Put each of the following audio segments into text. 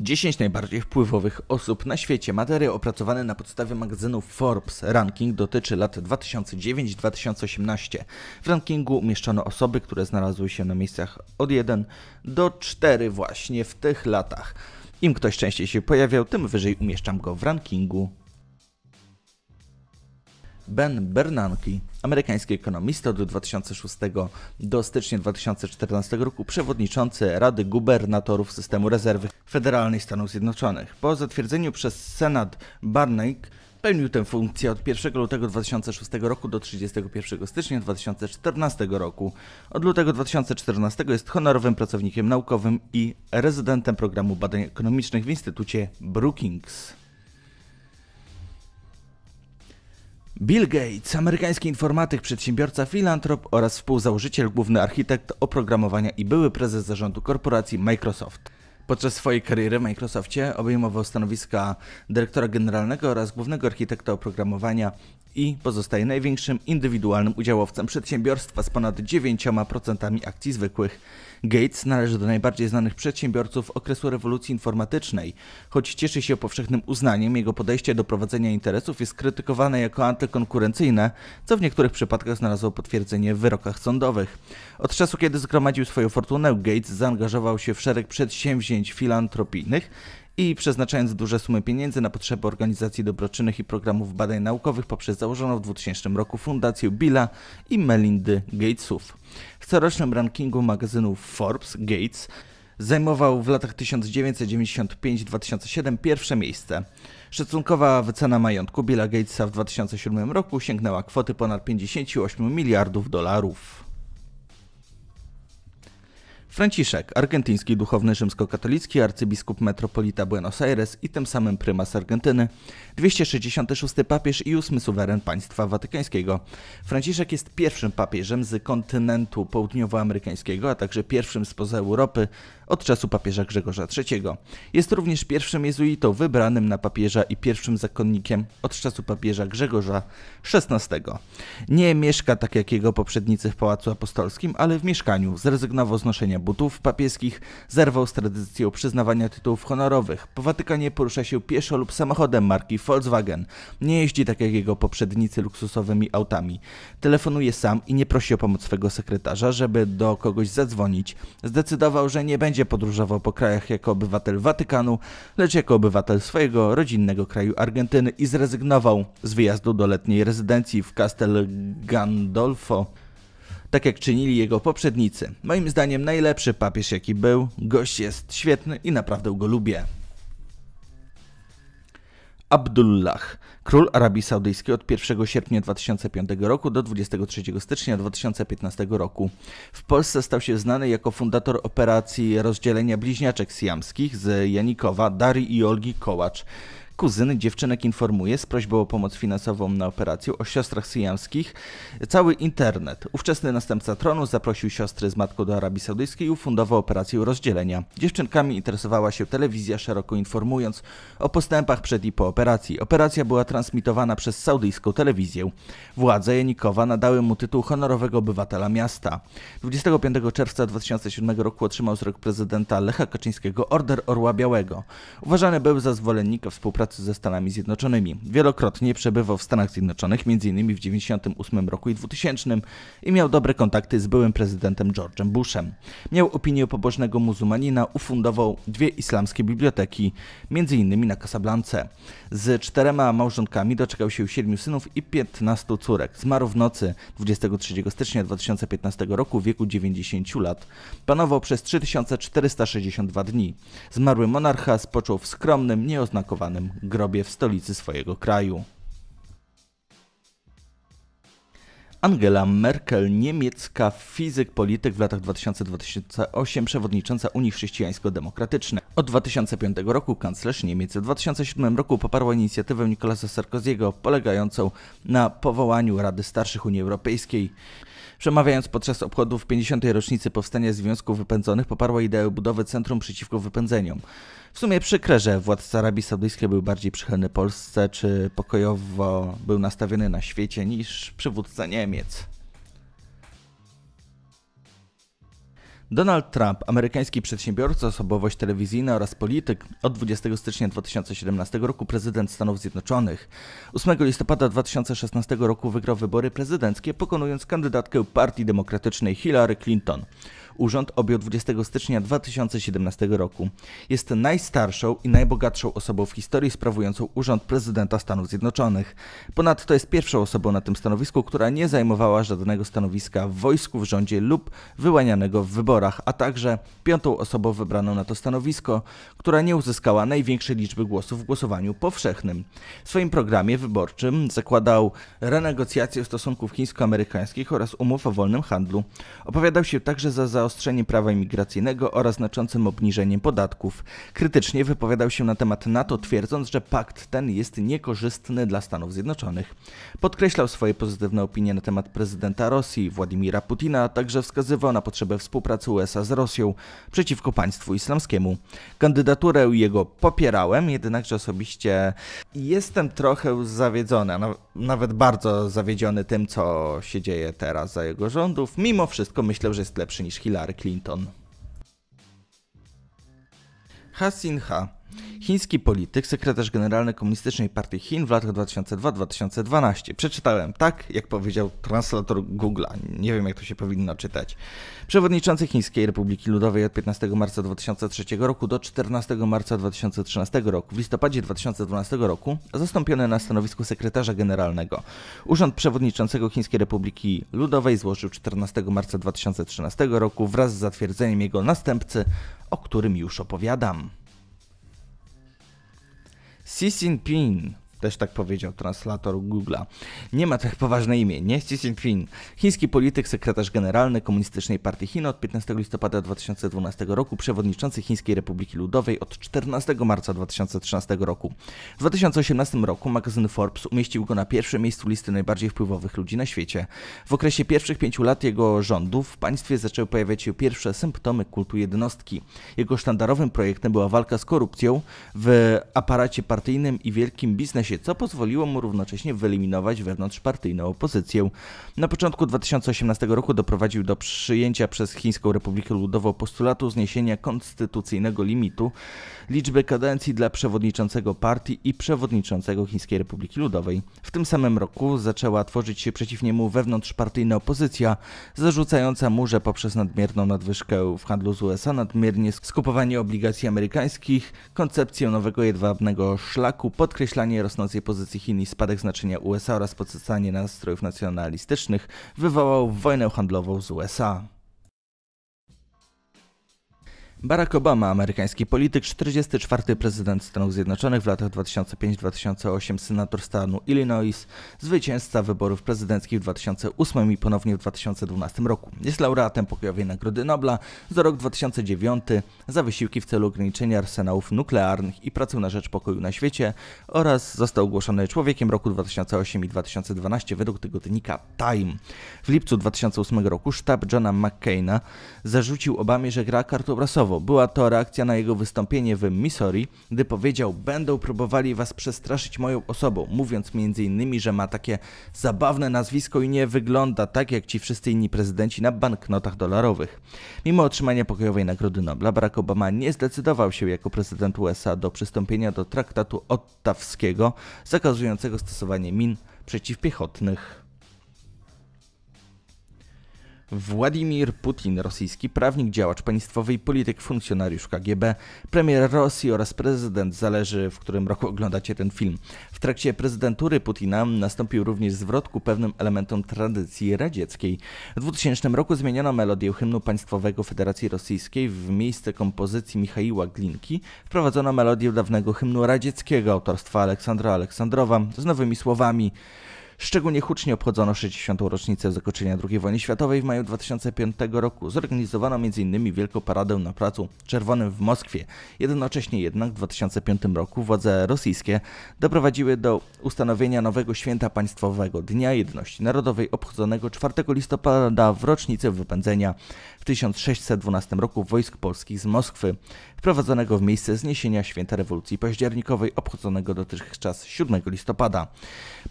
10 najbardziej wpływowych osób na świecie. Materiał opracowany na podstawie magazynu Forbes Ranking dotyczy lat 2009-2018. W rankingu umieszczono osoby, które znalazły się na miejscach od 1 do 4 właśnie w tych latach. Im ktoś częściej się pojawiał, tym wyżej umieszczam go w rankingu. Ben Bernanke, amerykański ekonomista od 2006 do stycznia 2014 roku, przewodniczący Rady Gubernatorów Systemu Rezerwy Federalnej Stanów Zjednoczonych. Po zatwierdzeniu przez Senat Barneyk Pełnił tę funkcję od 1 lutego 2006 roku do 31 stycznia 2014 roku. Od lutego 2014 jest honorowym pracownikiem naukowym i rezydentem programu badań ekonomicznych w Instytucie Brookings. Bill Gates, amerykański informatyk, przedsiębiorca, filantrop oraz współzałożyciel, główny architekt oprogramowania i były prezes zarządu korporacji Microsoft. Podczas swojej kariery w Microsoftie obejmował stanowiska dyrektora generalnego oraz głównego architekta oprogramowania i pozostaje największym indywidualnym udziałowcem przedsiębiorstwa z ponad 9% akcji zwykłych. Gates należy do najbardziej znanych przedsiębiorców okresu rewolucji informatycznej. Choć cieszy się powszechnym uznaniem, jego podejście do prowadzenia interesów jest krytykowane jako antykonkurencyjne, co w niektórych przypadkach znalazło potwierdzenie w wyrokach sądowych. Od czasu, kiedy zgromadził swoją fortunę, Gates zaangażował się w szereg przedsięwzięć filantropijnych i przeznaczając duże sumy pieniędzy na potrzeby organizacji dobroczynnych i programów badań naukowych poprzez założoną w 2000 roku Fundację Billa i Melindy Gatesów. W corocznym rankingu magazynu Forbes Gates zajmował w latach 1995-2007 pierwsze miejsce. Szacunkowa wycena majątku Billa Gatesa w 2007 roku sięgnęła kwoty ponad 58 miliardów dolarów. Franciszek, argentyński duchowny rzymskokatolicki, arcybiskup metropolita Buenos Aires i tym samym prymas Argentyny, 266 papież i ósmy suweren państwa watykańskiego. Franciszek jest pierwszym papieżem z kontynentu południowoamerykańskiego, a także pierwszym spoza Europy od czasu papieża Grzegorza III. Jest również pierwszym jezuitą wybranym na papieża i pierwszym zakonnikiem od czasu papieża Grzegorza XVI. Nie mieszka tak jak jego poprzednicy w Pałacu Apostolskim, ale w mieszkaniu zrezygnował z noszenia butów papieskich, zerwał z tradycją przyznawania tytułów honorowych. Po Watykanie porusza się pieszo lub samochodem marki Volkswagen. Nie jeździ tak jak jego poprzednicy luksusowymi autami. Telefonuje sam i nie prosi o pomoc swego sekretarza, żeby do kogoś zadzwonić. Zdecydował, że nie będzie podróżował po krajach jako obywatel Watykanu, lecz jako obywatel swojego rodzinnego kraju Argentyny i zrezygnował z wyjazdu do letniej rezydencji w Castel Gandolfo tak jak czynili jego poprzednicy. Moim zdaniem najlepszy papież jaki był, gość jest świetny i naprawdę go lubię. Abdullah, król Arabii Saudyjskiej od 1 sierpnia 2005 roku do 23 stycznia 2015 roku. W Polsce stał się znany jako fundator operacji rozdzielenia bliźniaczek siamskich z Janikowa, Dari i Olgi Kołacz kuzyn dziewczynek informuje z prośbą o pomoc finansową na operację o siostrach syjamskich cały internet. Ówczesny następca tronu zaprosił siostry z matką do Arabii Saudyjskiej i ufundował operację rozdzielenia. Dziewczynkami interesowała się telewizja, szeroko informując o postępach przed i po operacji. Operacja była transmitowana przez saudyjską telewizję. Władze Janikowa nadały mu tytuł honorowego obywatela miasta. 25 czerwca 2007 roku otrzymał z rok prezydenta Lecha Kaczyńskiego Order Orła Białego. Uważany był za zwolennika współpracy ze Stanami Zjednoczonymi. Wielokrotnie przebywał w Stanach Zjednoczonych, m.in. w 1998 roku i 2000 i miał dobre kontakty z byłym prezydentem George'em Bushem. Miał opinię pobożnego muzułmanina, ufundował dwie islamskie biblioteki, m.in. na Casablance. Z czterema małżonkami doczekał się siedmiu synów i 15 córek. Zmarł w nocy 23 stycznia 2015 roku w wieku 90 lat. Panował przez 3462 dni. Zmarły monarcha spoczął w skromnym, nieoznakowanym grobie w stolicy swojego kraju. Angela Merkel, niemiecka fizyk, polityk w latach 2000-2008, przewodnicząca Unii Chrześcijańsko-Demokratycznej. Od 2005 roku kanclerz Niemiec. W 2007 roku poparła inicjatywę Nicolasa Sarkoziego polegającą na powołaniu Rady Starszych Unii Europejskiej. Przemawiając podczas obchodów 50. rocznicy powstania Związków Wypędzonych, poparła ideę budowy Centrum Przeciwko Wypędzeniom. W sumie przykre, że władca Arabii Saudyjskiej był bardziej przychylny Polsce, czy pokojowo był nastawiony na świecie niż przywódca Niemiec. Donald Trump, amerykański przedsiębiorca, osobowość telewizyjna oraz polityk, od 20 stycznia 2017 roku prezydent Stanów Zjednoczonych. 8 listopada 2016 roku wygrał wybory prezydenckie, pokonując kandydatkę Partii Demokratycznej Hillary Clinton urząd objął 20 stycznia 2017 roku. Jest najstarszą i najbogatszą osobą w historii sprawującą urząd prezydenta Stanów Zjednoczonych. Ponadto jest pierwszą osobą na tym stanowisku, która nie zajmowała żadnego stanowiska w wojsku, w rządzie lub wyłanianego w wyborach, a także piątą osobą wybraną na to stanowisko, która nie uzyskała największej liczby głosów w głosowaniu powszechnym. W swoim programie wyborczym zakładał renegocjacje stosunków chińsko-amerykańskich oraz umów o wolnym handlu. Opowiadał się także za zaostrzeniem zaostrzeniem prawa imigracyjnego oraz znaczącym obniżeniem podatków. Krytycznie wypowiadał się na temat NATO, twierdząc, że pakt ten jest niekorzystny dla Stanów Zjednoczonych. Podkreślał swoje pozytywne opinie na temat prezydenta Rosji, Władimira Putina, a także wskazywał na potrzebę współpracy USA z Rosją przeciwko państwu islamskiemu. Kandydaturę jego popierałem, jednakże osobiście jestem trochę zawiedziony, nawet bardzo zawiedziony tym, co się dzieje teraz za jego rządów. Mimo wszystko myślę, że jest lepszy niż Hillary. Hillary Clinton. Ha Ha Chiński polityk, sekretarz generalny Komunistycznej Partii Chin w latach 2002-2012. Przeczytałem tak, jak powiedział translator Google'a. Nie wiem, jak to się powinno czytać. Przewodniczący Chińskiej Republiki Ludowej od 15 marca 2003 roku do 14 marca 2013 roku. W listopadzie 2012 roku zastąpiony na stanowisku sekretarza generalnego. Urząd Przewodniczącego Chińskiej Republiki Ludowej złożył 14 marca 2013 roku wraz z zatwierdzeniem jego następcy, o którym już opowiadam. Xi Jinping. Też tak powiedział translator Google'a. Nie ma tak poważne imię, nie Xi Jinping. Chiński polityk, sekretarz generalny Komunistycznej Partii Chin od 15 listopada 2012 roku, przewodniczący Chińskiej Republiki Ludowej od 14 marca 2013 roku. W 2018 roku magazyn Forbes umieścił go na pierwszym miejscu listy najbardziej wpływowych ludzi na świecie. W okresie pierwszych pięciu lat jego rządów w państwie zaczęły pojawiać się pierwsze symptomy kultu jednostki. Jego sztandarowym projektem była walka z korupcją w aparacie partyjnym i wielkim biznesie okresie, co pozwoliło mu równocześnie wyeliminować wewnątrzpartyjną opozycję. Na początku 2018 roku doprowadził do przyjęcia przez Chińską Republikę Ludową postulatu zniesienia konstytucyjnego limitu liczby kadencji dla przewodniczącego partii i przewodniczącego Chińskiej Republiki Ludowej. W tym samym roku zaczęła tworzyć się przeciw niemu wewnątrzpartyjna opozycja, zarzucająca mu, że poprzez nadmierną nadwyżkę w handlu z USA, nadmiernie skupowanie obligacji amerykańskich, koncepcję nowego jedwabnego szlaku, podkreślanie rosnącego rosnącej pozycji Chin i spadek znaczenia USA oraz podsycanie nastrojów nacjonalistycznych wywołał wojnę handlową z USA. Barack Obama, amerykański polityk, 44. prezydent Stanów Zjednoczonych w latach 2005-2008, senator stanu Illinois, zwycięzca wyborów prezydenckich w 2008 i ponownie w 2012 roku. Jest laureatem pokojowej Nagrody Nobla za rok 2009 za wysiłki w celu ograniczenia arsenałów nuklearnych i pracę na rzecz pokoju na świecie oraz został ogłoszony człowiekiem roku 2008 i 2012 według tygodnika Time. W lipcu 2008 roku sztab Johna McCaina zarzucił Obamie, że gra kartą prasową była to reakcja na jego wystąpienie w Missouri, gdy powiedział: Będą próbowali was przestraszyć moją osobą, mówiąc m.in., że ma takie zabawne nazwisko i nie wygląda tak jak ci wszyscy inni prezydenci na banknotach dolarowych. Mimo otrzymania pokojowej Nagrody Nobla, Barack Obama nie zdecydował się jako prezydent USA do przystąpienia do traktatu ottawskiego zakazującego stosowanie min przeciwpiechotnych. Władimir Putin, rosyjski prawnik, działacz państwowy i polityk, funkcjonariusz KGB, premier Rosji oraz prezydent, zależy w którym roku oglądacie ten film. W trakcie prezydentury Putina nastąpił również zwrot ku pewnym elementom tradycji radzieckiej. W 2000 roku zmieniono melodię hymnu państwowego Federacji Rosyjskiej w miejsce kompozycji Michaiła Glinki, wprowadzono melodię dawnego hymnu radzieckiego autorstwa Aleksandra Aleksandrowa z nowymi słowami. Szczególnie hucznie obchodzono 60. rocznicę zakończenia II wojny światowej w maju 2005 roku. Zorganizowano m.in. wielką paradę na placu Czerwonym w Moskwie. Jednocześnie jednak w 2005 roku władze rosyjskie doprowadziły do ustanowienia nowego święta państwowego Dnia Jedności Narodowej obchodzonego 4 listopada w rocznicę wypędzenia w 1612 roku wojsk polskich z Moskwy, wprowadzonego w miejsce zniesienia święta rewolucji październikowej obchodzonego dotychczas 7 listopada.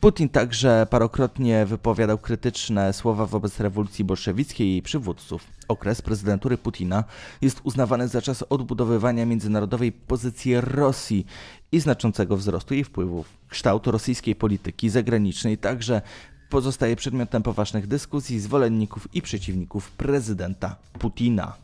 Putin także parokrotnie wypowiadał krytyczne słowa wobec rewolucji bolszewickiej i jej przywódców. Okres prezydentury Putina jest uznawany za czas odbudowywania międzynarodowej pozycji Rosji i znaczącego wzrostu jej wpływów. Kształt rosyjskiej polityki zagranicznej także pozostaje przedmiotem poważnych dyskusji zwolenników i przeciwników prezydenta Putina.